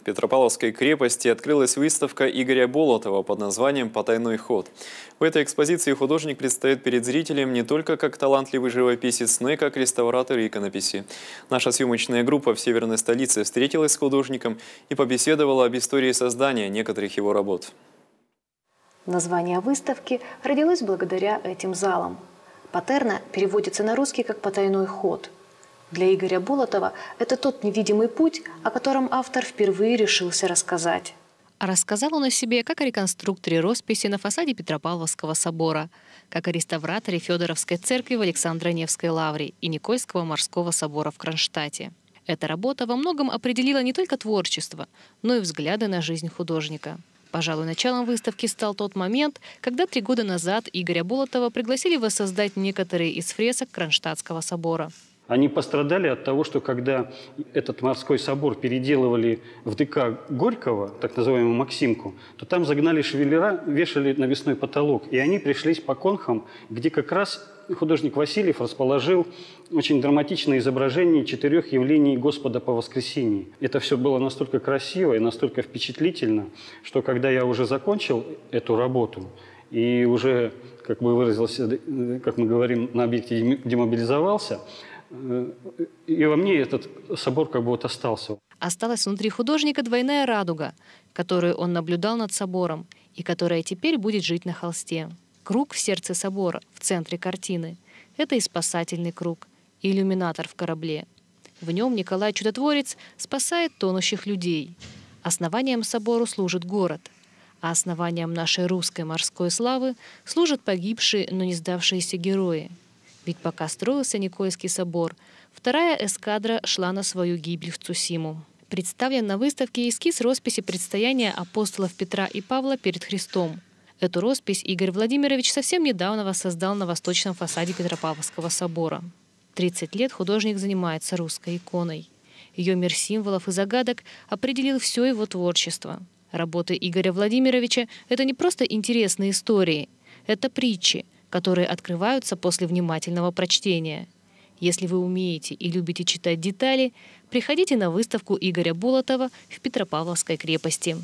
В Петропавловской крепости открылась выставка Игоря Болотова под названием «Потайной ход». В этой экспозиции художник предстает перед зрителем не только как талантливый живописец, но и как реставратор и иконописи. Наша съемочная группа в северной столице встретилась с художником и побеседовала об истории создания некоторых его работ. Название выставки родилось благодаря этим залам. Патерна переводится на русский как «потайной ход», для Игоря Болотова это тот невидимый путь, о котором автор впервые решился рассказать. рассказал он о себе как о реконструкторе росписи на фасаде Петропавловского собора, как о реставраторе Федоровской церкви в Александро-Невской лавре и Никольского морского собора в Кронштадте. Эта работа во многом определила не только творчество, но и взгляды на жизнь художника. Пожалуй, началом выставки стал тот момент, когда три года назад Игоря Болотова пригласили воссоздать некоторые из фресок Кронштадтского собора. Они пострадали от того, что когда этот морской собор переделывали в ДК Горького, так называемую Максимку, то там загнали шевелера, вешали навесной потолок, и они пришлись по конхам, где как раз художник Васильев расположил очень драматичное изображение четырех явлений Господа по воскресении. Это все было настолько красиво и настолько впечатлительно, что когда я уже закончил эту работу и уже, как бы выразился, как мы говорим, на объекте демобилизовался, Э, и во мне этот собор как бы вот остался. Осталась внутри художника двойная радуга, которую он наблюдал над собором и которая теперь будет жить на холсте. Круг в сердце собора, в центре картины. Это и спасательный круг, и иллюминатор в корабле. В нем Николай Чудотворец спасает тонущих людей. Основанием собору служит город, а основанием нашей русской морской славы служат погибшие, но не сдавшиеся герои — ведь пока строился Никольский собор, вторая эскадра шла на свою гибель в Цусиму. Представлен на выставке эскиз росписи предстояния апостолов Петра и Павла перед Христом. Эту роспись Игорь Владимирович совсем недавно воссоздал на восточном фасаде Петропавловского собора. 30 лет художник занимается русской иконой. Ее мир символов и загадок определил все его творчество. Работы Игоря Владимировича — это не просто интересные истории, это притчи — которые открываются после внимательного прочтения. Если вы умеете и любите читать детали, приходите на выставку Игоря Болотова в Петропавловской крепости.